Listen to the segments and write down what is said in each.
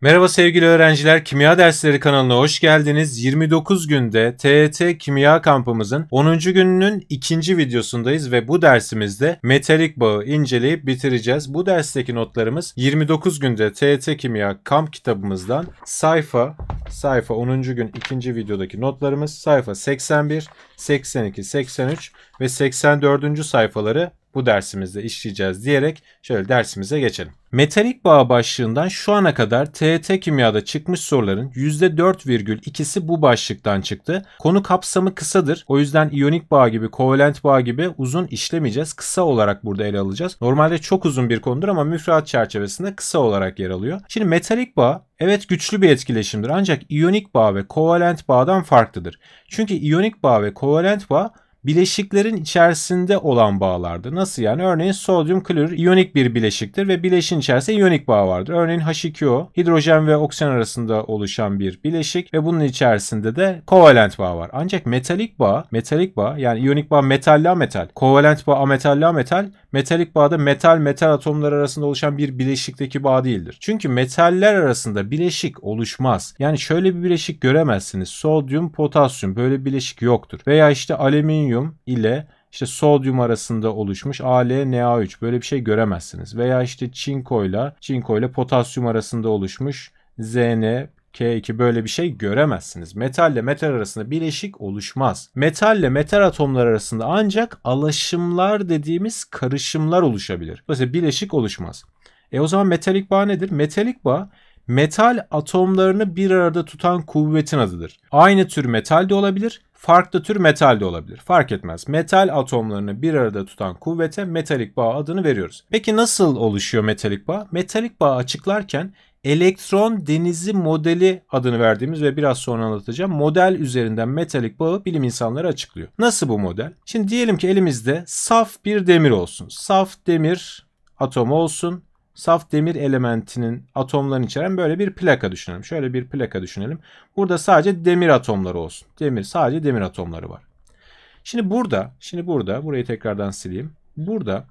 Merhaba sevgili öğrenciler, Kimya Dersleri kanalına hoş geldiniz. 29 günde TET e Kimya kampımızın 10. gününün ikinci videosundayız ve bu dersimizde metalik bağı inceleyip bitireceğiz. Bu dersteki notlarımız 29 günde TET e Kimya kamp kitabımızdan sayfa sayfa 10. gün ikinci videodaki notlarımız sayfa 81, 82, 83 ve 84. sayfaları bu dersimizde işleyeceğiz diyerek şöyle dersimize geçelim. Metalik bağ başlığından şu ana kadar TET kimyada çıkmış soruların %4,2'si bu başlıktan çıktı. Konu kapsamı kısadır. O yüzden iyonik bağ gibi, kovalent bağ gibi uzun işlemeyeceğiz. Kısa olarak burada ele alacağız. Normalde çok uzun bir konudur ama müfredat çerçevesinde kısa olarak yer alıyor. Şimdi metalik bağ Evet güçlü bir etkileşimdir ancak iyonik bağ ve kovalent bağdan farklıdır. Çünkü iyonik bağ ve kovalent bağ bileşiklerin içerisinde olan bağlardır. Nasıl yani? Örneğin sodyum klor iyonik bir bileşiktir ve bileşin içerisinde iyonik bağ vardır. Örneğin H2O hidrojen ve oksijen arasında oluşan bir bileşik ve bunun içerisinde de kovalent bağ var. Ancak metalik bağ, metalik bağ yani iyonik bağ metalla metal, kovalent bağ ametalla metal, metalik bağda metal metal atomlar arasında oluşan bir bileşikteki bağ değildir. Çünkü metaller arasında bileşik oluşmaz. Yani şöyle bir bileşik göremezsiniz. Sodyum, potasyum böyle bir bileşik yoktur. Veya işte alüminyum, alüminyum ile işte sodyum arasında oluşmuş AlNA3 böyle bir şey göremezsiniz. Veya işte çinko ile çinko ile potasyum arasında oluşmuş Zn K2 böyle bir şey göremezsiniz. Metalle metal arasında bileşik oluşmaz. Metalle metal atomlar arasında ancak alaşımlar dediğimiz karışımlar oluşabilir. Dolayısıyla bileşik oluşmaz. E o zaman metalik bağ nedir? Metalik bağ metal atomlarını bir arada tutan kuvvetin adıdır. Aynı tür metal de olabilir, farklı tür metal de olabilir. Fark etmez. Metal atomlarını bir arada tutan kuvvete metalik bağ adını veriyoruz. Peki nasıl oluşuyor metalik bağ? Metalik bağ açıklarken elektron denizi modeli adını verdiğimiz ve biraz sonra anlatacağım model üzerinden metalik bağı bilim insanları açıklıyor. Nasıl bu model? Şimdi diyelim ki elimizde saf bir demir olsun. Saf demir atomu olsun saf demir elementinin atomlarını içeren böyle bir plaka düşünelim. Şöyle bir plaka düşünelim. Burada sadece demir atomları olsun. Demir sadece demir atomları var. Şimdi burada, şimdi burada burayı tekrardan sileyim. Burada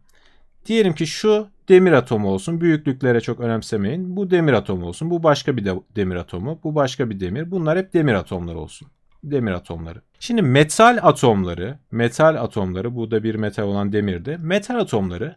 diyelim ki şu demir atomu olsun. Büyüklüklere çok önemsemeyin. Bu demir atomu olsun. Bu başka bir de, demir atomu. Bu başka bir demir. Bunlar hep demir atomları olsun. Demir atomları. Şimdi metal atomları, metal atomları bu da bir metal olan demirdi. Metal atomları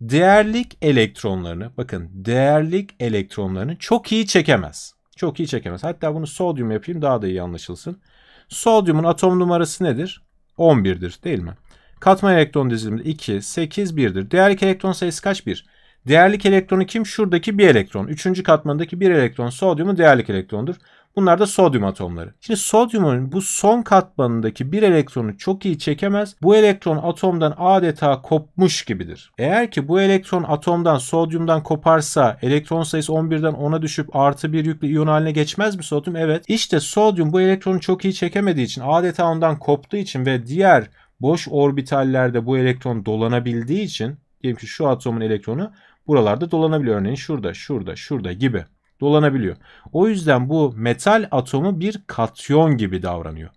değerlik elektronlarını bakın değerlik elektronlarını çok iyi çekemez. Çok iyi çekemez. Hatta bunu sodyum yapayım daha da iyi anlaşılsın. Sodyumun atom numarası nedir? 11'dir değil mi? Katma elektron diziliminde 2, 8, 1'dir. Değerlik elektron sayısı kaç? 1. Değerlik elektronu kim? Şuradaki bir elektron. Üçüncü katmandaki bir elektron sodyumu değerlik elektrondur. Bunlar da sodyum atomları. Şimdi sodyumun bu son katmanındaki bir elektronu çok iyi çekemez. Bu elektron atomdan adeta kopmuş gibidir. Eğer ki bu elektron atomdan sodyumdan koparsa elektron sayısı 11'den 10'a düşüp artı bir yüklü iyon haline geçmez mi sodyum? Evet. İşte sodyum bu elektronu çok iyi çekemediği için adeta ondan koptuğu için ve diğer boş orbitallerde bu elektron dolanabildiği için diyelim ki şu atomun elektronu buralarda dolanabiliyor. Örneğin şurada, şurada, şurada gibi dolanabiliyor. O yüzden bu metal atomu bir katyon gibi davranıyor.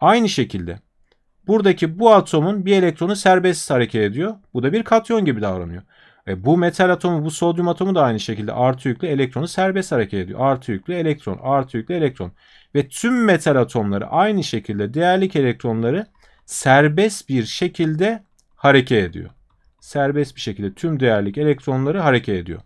Aynı şekilde buradaki bu atomun bir elektronu serbest hareket ediyor. Bu da bir katyon gibi davranıyor. E, bu metal atomu, bu sodyum atomu da aynı şekilde artı yüklü elektronu serbest hareket ediyor. Artı yüklü elektron, artı yüklü elektron. Ve tüm metal atomları aynı şekilde değerlik elektronları serbest bir şekilde hareket ediyor serbest bir şekilde tüm değerlik elektronları hareket ediyor.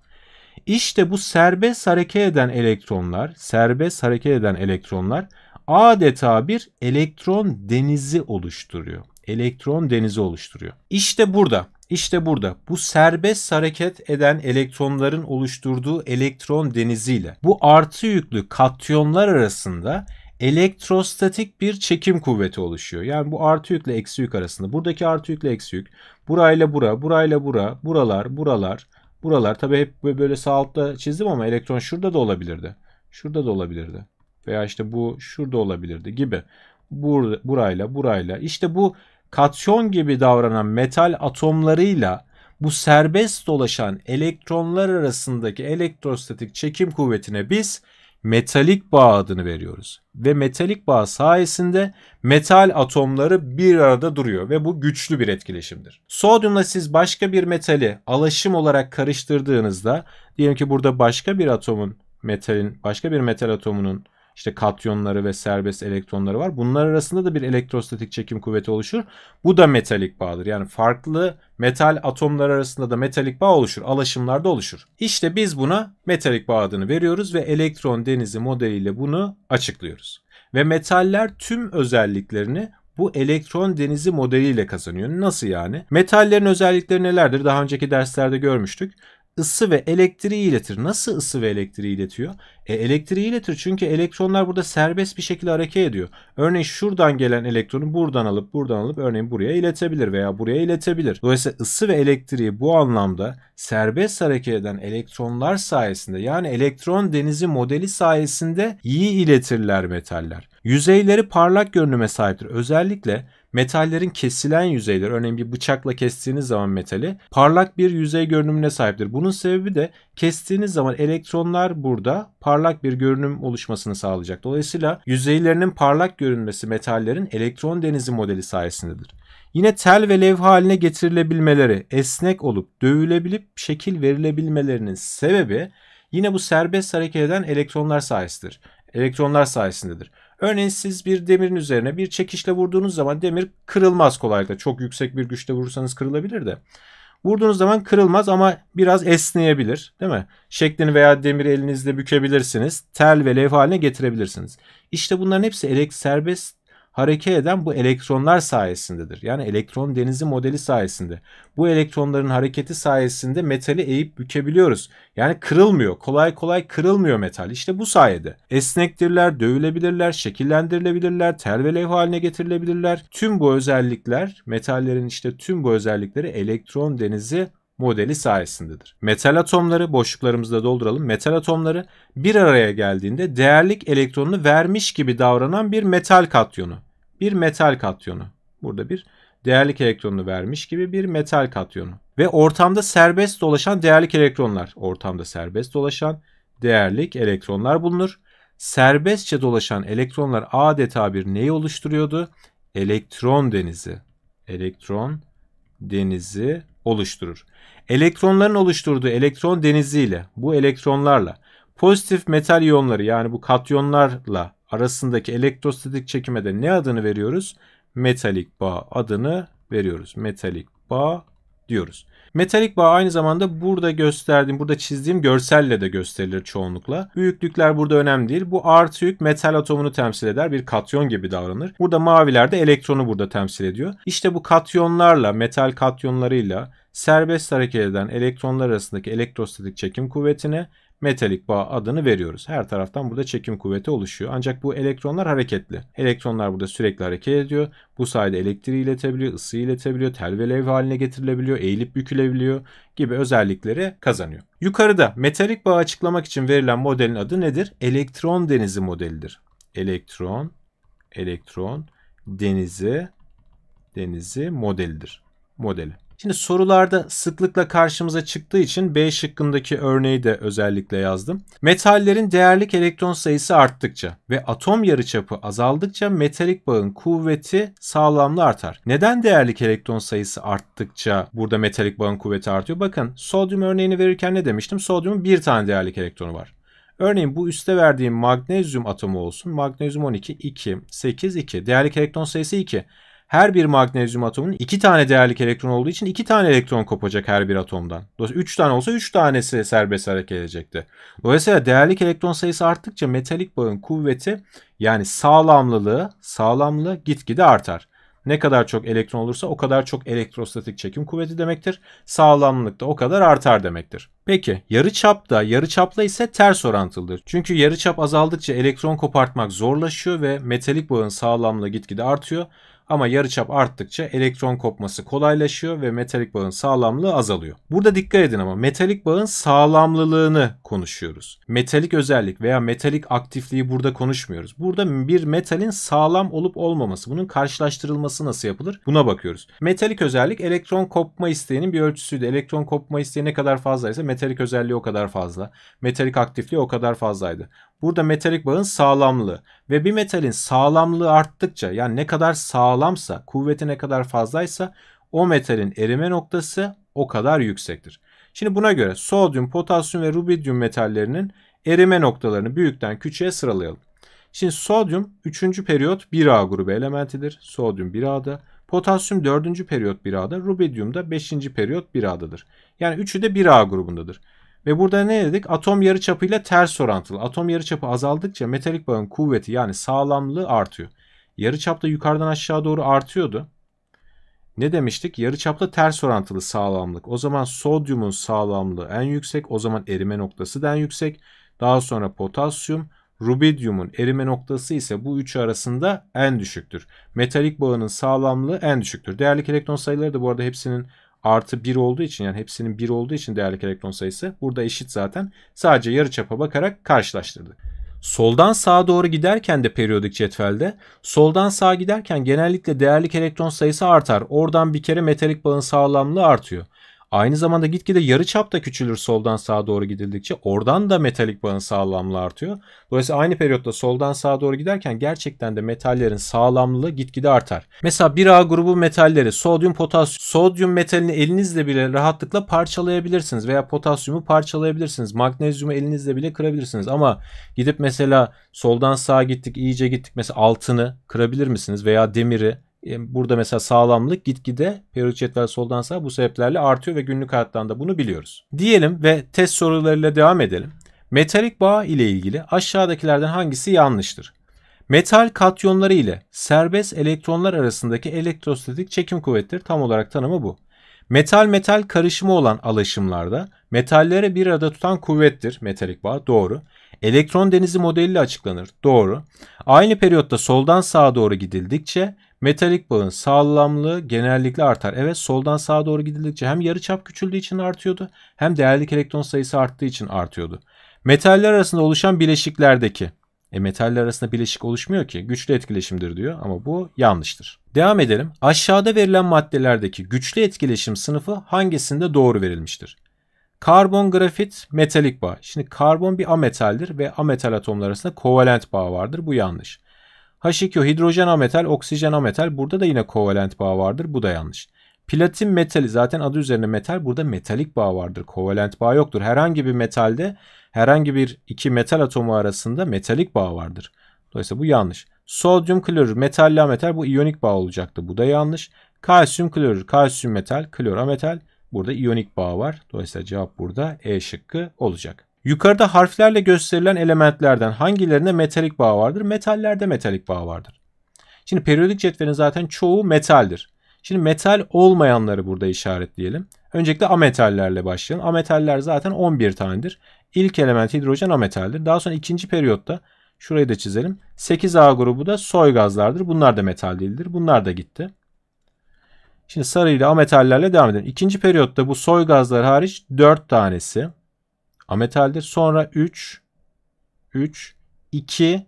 İşte bu serbest hareket eden elektronlar, serbest hareket eden elektronlar adeta bir elektron denizi oluşturuyor. Elektron denizi oluşturuyor. İşte burada, işte burada bu serbest hareket eden elektronların oluşturduğu elektron deniziyle bu artı yüklü katyonlar arasında elektrostatik bir çekim kuvveti oluşuyor. Yani bu artı yükle eksi yük arasında. Buradaki artı yükle eksi yük. Burayla bura, burayla bura, buralar, buralar, buralar. Tabi hep böyle sağ altta çizdim ama elektron şurada da olabilirdi. Şurada da olabilirdi. Veya işte bu şurada olabilirdi gibi. Bur burayla, burayla. İşte bu katyon gibi davranan metal atomlarıyla bu serbest dolaşan elektronlar arasındaki elektrostatik çekim kuvvetine biz metalik bağ adını veriyoruz. Ve metalik bağ sayesinde metal atomları bir arada duruyor ve bu güçlü bir etkileşimdir. Sodyumla siz başka bir metali alaşım olarak karıştırdığınızda diyelim ki burada başka bir atomun metalin başka bir metal atomunun işte katyonları ve serbest elektronları var. Bunlar arasında da bir elektrostatik çekim kuvveti oluşur. Bu da metalik bağdır. Yani farklı metal atomlar arasında da metalik bağ oluşur. Alaşımlarda oluşur. İşte biz buna metalik bağ adını veriyoruz ve elektron denizi modeliyle bunu açıklıyoruz. Ve metaller tüm özelliklerini bu elektron denizi modeliyle kazanıyor. Nasıl yani? Metallerin özellikleri nelerdir? Daha önceki derslerde görmüştük ısı ve elektriği iletir. Nasıl ısı ve elektriği iletiyor? E, elektriği iletir çünkü elektronlar burada serbest bir şekilde hareket ediyor. Örneğin şuradan gelen elektronu buradan alıp buradan alıp örneğin buraya iletebilir veya buraya iletebilir. Dolayısıyla ısı ve elektriği bu anlamda serbest hareket eden elektronlar sayesinde yani elektron denizi modeli sayesinde iyi iletirler metaller. Yüzeyleri parlak görünüme sahiptir. Özellikle metallerin kesilen yüzeyleri örneğin bir bıçakla kestiğiniz zaman metali parlak bir yüzey görünümüne sahiptir. Bunun sebebi de kestiğiniz zaman elektronlar burada parlak bir görünüm oluşmasını sağlayacak. Dolayısıyla yüzeylerinin parlak görünmesi metallerin elektron denizi modeli sayesindedir. Yine tel ve levh haline getirilebilmeleri, esnek olup dövülebilip şekil verilebilmelerinin sebebi yine bu serbest hareket eden elektronlar sayesidir. Elektronlar sayesindedir. Örneğin siz bir demirin üzerine bir çekişle vurduğunuz zaman demir kırılmaz kolaylıkla. Çok yüksek bir güçle vurursanız kırılabilir de. Vurduğunuz zaman kırılmaz ama biraz esneyebilir değil mi? Şeklini veya demiri elinizle bükebilirsiniz. Tel ve levh haline getirebilirsiniz. İşte bunların hepsi elek serbest hareket eden bu elektronlar sayesindedir. Yani elektron denizi modeli sayesinde. Bu elektronların hareketi sayesinde metali eğip bükebiliyoruz. Yani kırılmıyor. Kolay kolay kırılmıyor metal. İşte bu sayede. Esnektirler, dövülebilirler, şekillendirilebilirler, tel ve levh haline getirilebilirler. Tüm bu özellikler, metallerin işte tüm bu özellikleri elektron denizi modeli sayesindedir. Metal atomları boşluklarımızı da dolduralım. Metal atomları bir araya geldiğinde değerlik elektronunu vermiş gibi davranan bir metal katyonu bir metal katyonu. Burada bir değerli elektronunu vermiş gibi bir metal katyonu. Ve ortamda serbest dolaşan değerlik elektronlar. Ortamda serbest dolaşan değerlik elektronlar bulunur. Serbestçe dolaşan elektronlar adeta bir neyi oluşturuyordu? Elektron denizi. Elektron denizi oluşturur. Elektronların oluşturduğu elektron deniziyle bu elektronlarla pozitif metal iyonları yani bu katyonlarla arasındaki elektrostatik çekime de ne adını veriyoruz? Metalik bağ adını veriyoruz. Metalik bağ diyoruz. Metalik bağ aynı zamanda burada gösterdiğim, burada çizdiğim görselle de gösterilir çoğunlukla. Büyüklükler burada önemli değil. Bu artı yük metal atomunu temsil eder. Bir katyon gibi davranır. Burada maviler de elektronu burada temsil ediyor. İşte bu katyonlarla, metal katyonlarıyla serbest hareket eden elektronlar arasındaki elektrostatik çekim kuvvetine metalik bağ adını veriyoruz. Her taraftan burada çekim kuvveti oluşuyor. Ancak bu elektronlar hareketli. Elektronlar burada sürekli hareket ediyor. Bu sayede elektriği iletebiliyor, ısıyı iletebiliyor, tel ve levha haline getirilebiliyor, eğilip bükülebiliyor gibi özellikleri kazanıyor. Yukarıda metalik bağ açıklamak için verilen modelin adı nedir? Elektron denizi modelidir. Elektron, elektron denizi denizi modelidir. Modeli. Şimdi sorularda sıklıkla karşımıza çıktığı için B şıkkındaki örneği de özellikle yazdım. Metallerin değerlik elektron sayısı arttıkça ve atom yarıçapı azaldıkça metalik bağın kuvveti sağlamlı artar. Neden değerlik elektron sayısı arttıkça burada metalik bağın kuvveti artıyor? Bakın sodyum örneğini verirken ne demiştim? Sodyumun bir tane değerlik elektronu var. Örneğin bu üste verdiğim magnezyum atomu olsun. Magnezyum 12, 2, 8, 2. Değerlik elektron sayısı 2 her bir magnezyum atomunun iki tane değerlik elektron olduğu için iki tane elektron kopacak her bir atomdan. Dolayısıyla üç tane olsa üç tanesi serbest hareket edecekti. Dolayısıyla değerlik elektron sayısı arttıkça metalik bağın kuvveti yani sağlamlılığı, sağlamlığı gitgide artar. Ne kadar çok elektron olursa o kadar çok elektrostatik çekim kuvveti demektir. Sağlamlık da o kadar artar demektir. Peki yarı çap da yarı çapla ise ters orantılıdır. Çünkü yarı çap azaldıkça elektron kopartmak zorlaşıyor ve metalik bağın sağlamlığı gitgide artıyor. Ama yarıçap arttıkça elektron kopması kolaylaşıyor ve metalik bağın sağlamlığı azalıyor. Burada dikkat edin ama metalik bağın sağlamlılığını konuşuyoruz. Metalik özellik veya metalik aktifliği burada konuşmuyoruz. Burada bir metalin sağlam olup olmaması, bunun karşılaştırılması nasıl yapılır? Buna bakıyoruz. Metalik özellik elektron kopma isteğinin bir ölçüsüydü. Elektron kopma isteği ne kadar fazlaysa metalik özelliği o kadar fazla. Metalik aktifliği o kadar fazlaydı. Burada metalik bağın sağlamlığı ve bir metalin sağlamlığı arttıkça yani ne kadar sağlamsa, kuvveti ne kadar fazlaysa o metalin erime noktası o kadar yüksektir. Şimdi buna göre sodyum, potasyum ve rubidyum metallerinin erime noktalarını büyükten küçüğe sıralayalım. Şimdi sodyum 3. periyot 1A grubu elementidir. Sodyum 1A'da. Potasyum 4. periyot 1A'da. Rubidyum da 5. periyot 1A'dadır. Yani üçü de 1A grubundadır. Ve burada ne dedik? Atom yarıçapıyla ters orantılı. Atom yarıçapı azaldıkça metalik bağın kuvveti yani sağlamlığı artıyor. Yarıçap da yukarıdan aşağı doğru artıyordu. Ne demiştik? Yarıçapla ters orantılı sağlamlık. O zaman sodyumun sağlamlığı en yüksek. O zaman erime noktası da en yüksek. Daha sonra potasyum, rubidyumun erime noktası ise bu üçü arasında en düşüktür. Metalik bağının sağlamlığı en düşüktür. Değerlik elektron sayıları da bu arada hepsinin artı 1 olduğu için yani hepsinin 1 olduğu için değerlik elektron sayısı burada eşit zaten. Sadece yarıçapa bakarak karşılaştırdık. Soldan sağa doğru giderken de periyodik cetvelde soldan sağa giderken genellikle değerlik elektron sayısı artar. Oradan bir kere metalik bağın sağlamlığı artıyor. Aynı zamanda gitgide yarı çapta küçülür soldan sağa doğru gidildikçe. Oradan da metalik bağın sağlamlığı artıyor. Dolayısıyla aynı periyotta soldan sağa doğru giderken gerçekten de metallerin sağlamlığı gitgide artar. Mesela 1A grubu metalleri sodyum, potasyum, sodyum metalini elinizle bile rahatlıkla parçalayabilirsiniz veya potasyumu parçalayabilirsiniz. Magnezyumu elinizle bile kırabilirsiniz ama gidip mesela soldan sağa gittik, iyice gittik mesela altını kırabilir misiniz veya demiri e, burada mesela sağlamlık gitgide periyodik cetvel soldan sağa bu sebeplerle artıyor ve günlük hayattan da bunu biliyoruz. Diyelim ve test sorularıyla devam edelim. Metalik bağ ile ilgili aşağıdakilerden hangisi yanlıştır? Metal katyonları ile serbest elektronlar arasındaki elektrostatik çekim kuvvettir. Tam olarak tanımı bu. Metal metal karışımı olan alaşımlarda metalleri bir arada tutan kuvvettir metalik bağ doğru. Elektron denizi modeliyle açıklanır doğru. Aynı periyotta soldan sağa doğru gidildikçe Metalik bağın sağlamlığı genellikle artar. Evet soldan sağa doğru gidildikçe hem yarı çap küçüldüğü için artıyordu hem değerli elektron sayısı arttığı için artıyordu. Metaller arasında oluşan bileşiklerdeki e metaller arasında bileşik oluşmuyor ki güçlü etkileşimdir diyor ama bu yanlıştır. Devam edelim. Aşağıda verilen maddelerdeki güçlü etkileşim sınıfı hangisinde doğru verilmiştir? Karbon, grafit, metalik bağ. Şimdi karbon bir ametaldir ve ametal atomlar arasında kovalent bağ vardır. Bu yanlış. H2O hidrojen ametal, oksijen ametal. Burada da yine kovalent bağ vardır. Bu da yanlış. Platin metali zaten adı üzerine metal. Burada metalik bağ vardır. Kovalent bağ yoktur. Herhangi bir metalde herhangi bir iki metal atomu arasında metalik bağ vardır. Dolayısıyla bu yanlış. Sodyum klorür metalli ametal bu iyonik bağ olacaktı. Bu da yanlış. Kalsiyum klorür, kalsiyum metal, klor ametal. Burada iyonik bağ var. Dolayısıyla cevap burada E şıkkı olacak. Yukarıda harflerle gösterilen elementlerden hangilerinde metalik bağ vardır? Metallerde metalik bağ vardır. Şimdi periyodik cetvelin zaten çoğu metaldir. Şimdi metal olmayanları burada işaretleyelim. Öncelikle ametallerle başlayalım. Ametaller zaten 11 tanedir. İlk element hidrojen ametaldir. Daha sonra ikinci periyotta şurayı da çizelim. 8A grubu da soy gazlardır. Bunlar da metal değildir. Bunlar da gitti. Şimdi sarıyla ametallerle devam edelim. İkinci periyotta bu soy gazlar hariç 4 tanesi ametaldir. Sonra 3, 3, 2,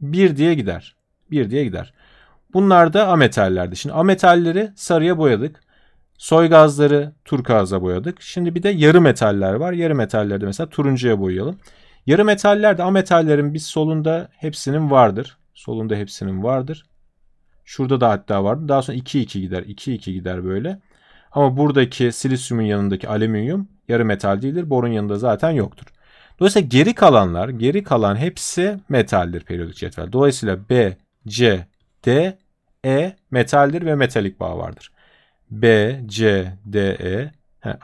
1 diye gider. 1 diye gider. Bunlar da ametallerdi. Şimdi ametalleri sarıya boyadık. Soy gazları turkuaza boyadık. Şimdi bir de yarı metaller var. Yarı metalleri de mesela turuncuya boyayalım. Yarı metaller de ametallerin biz solunda hepsinin vardır. Solunda hepsinin vardır. Şurada da hatta vardı. Daha sonra 2-2 gider. 2-2 gider böyle. Ama buradaki silisyumun yanındaki alüminyum yarı metal değildir. Borun yanında zaten yoktur. Dolayısıyla geri kalanlar, geri kalan hepsi metaldir periyodik cetvel. Dolayısıyla B, C, D, E metaldir ve metalik bağ vardır. B, C, D, E.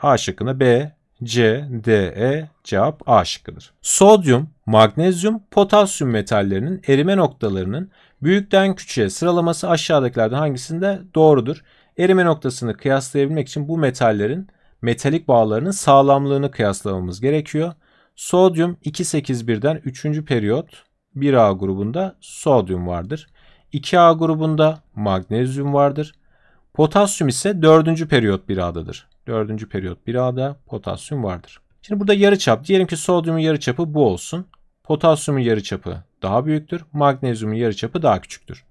A şıkkında B, C, D, E cevap A şıkkıdır. Sodyum, magnezyum, potasyum metallerinin erime noktalarının büyükten küçüğe sıralaması aşağıdakilerden hangisinde doğrudur? Erime noktasını kıyaslayabilmek için bu metallerin metalik bağlarının sağlamlığını kıyaslamamız gerekiyor. Sodyum 281'den 3. periyot 1A grubunda sodyum vardır. 2A grubunda magnezyum vardır. Potasyum ise 4. periyot 1A'dadır. 4. periyot 1A'da potasyum vardır. Şimdi burada yarıçap diyelim ki sodyumun yarıçapı bu olsun. Potasyumun yarıçapı daha büyüktür. Magnezyumun yarıçapı daha küçüktür.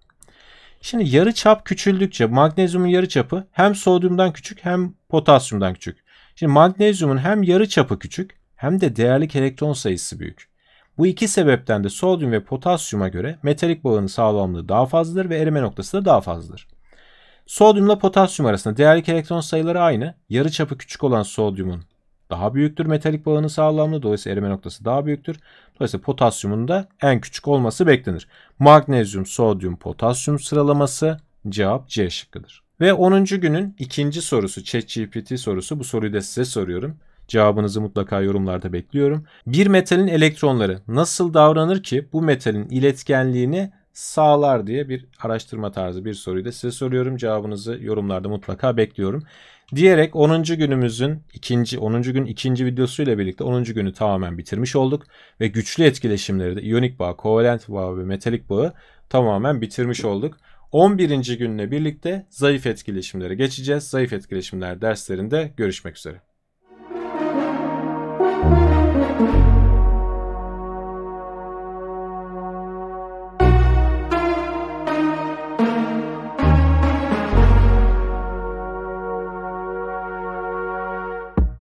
Şimdi yarı çap küçüldükçe magnezyumun yarı çapı hem sodyumdan küçük hem potasyumdan küçük. Şimdi magnezyumun hem yarı çapı küçük hem de değerli elektron sayısı büyük. Bu iki sebepten de sodyum ve potasyuma göre metalik bağının sağlamlığı daha fazladır ve erime noktası da daha fazladır. Sodyumla potasyum arasında değerli elektron sayıları aynı. Yarı çapı küçük olan sodyumun daha büyüktür metalik bağının sağlamlığı. Dolayısıyla erime noktası daha büyüktür. Dolayısıyla potasyumun da en küçük olması beklenir. Magnezyum, sodyum, potasyum sıralaması cevap C şıkkıdır. Ve 10. günün ikinci sorusu ChatGPT sorusu. Bu soruyu da size soruyorum. Cevabınızı mutlaka yorumlarda bekliyorum. Bir metalin elektronları nasıl davranır ki bu metalin iletkenliğini sağlar diye bir araştırma tarzı bir soruyu da size soruyorum. Cevabınızı yorumlarda mutlaka bekliyorum diyerek 10. günümüzün ikinci 10. gün ikinci videosuyla birlikte 10. günü tamamen bitirmiş olduk ve güçlü etkileşimleri de iyonik bağ, kovalent bağ ve metalik bağı tamamen bitirmiş olduk. 11. günle birlikte zayıf etkileşimlere geçeceğiz. Zayıf etkileşimler derslerinde görüşmek üzere.